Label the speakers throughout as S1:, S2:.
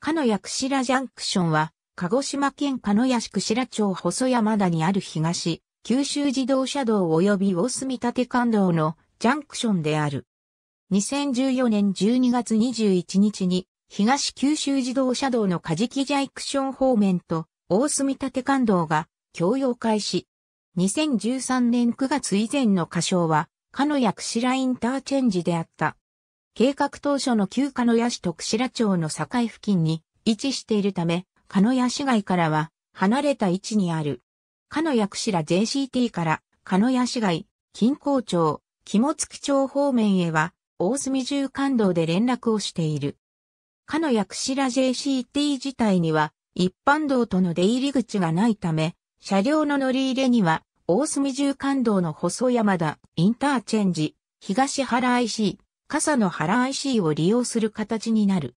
S1: 鹿屋串らジャンクションは、鹿児島県鹿屋市串良町細山田にある東、九州自動車道及び大隅立間道のジャンクションである。2014年12月21日に、東九州自動車道のカジキジャイクション方面と大隅立間道が共用開始。2013年9月以前の歌唱は、鹿屋串らインターチェンジであった。計画当初の旧鹿屋市と串良町の境付近に位置しているため、鹿屋市街からは離れた位置にある。鹿屋串良 JCT から鹿屋市街、近郊町、肝付町方面へは大隅重貫道で連絡をしている。鹿屋串良 JCT 自体には一般道との出入り口がないため、車両の乗り入れには大隅重貫道の細山田インターチェンジ、東原 IC、傘の原 IC を利用する形になる。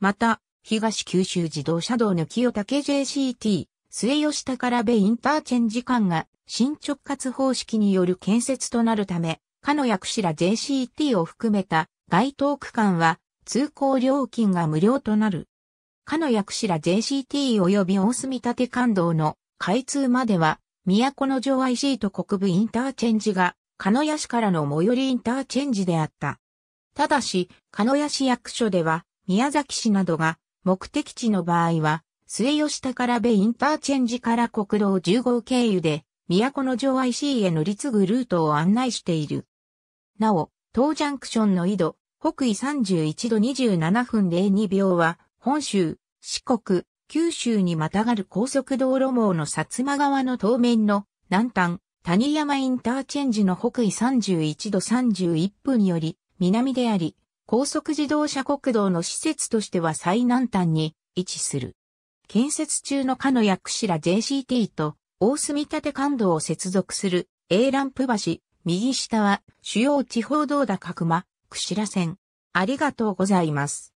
S1: また、東九州自動車道の清武 JCT、末吉宝部インターチェンジ間が新直轄方式による建設となるため、かの薬師ら JCT を含めた該当区間は通行料金が無料となる。かの薬師ら JCT 及び大隅立感動の開通までは、都の城 IC と国部インターチェンジが、鹿屋市からの最寄りインターチェンジであった。ただし、鹿屋市役所では、宮崎市などが目的地の場合は、末吉宝部インターチェンジから国道10号経由で、都城 IC へ乗り継ぐルートを案内している。なお、当ジャンクションの緯度、北緯31度27分02秒は、本州、四国、九州にまたがる高速道路網の薩摩川の当面の南端、谷山インターチェンジの北緯31度31分より、南であり、高速自動車国道の施設としては最南端に位置する。建設中のかの薬師ら JCT と大住立感道を接続する A ランプ橋、右下は主要地方道だ角間、串ら線。ありがとうございます。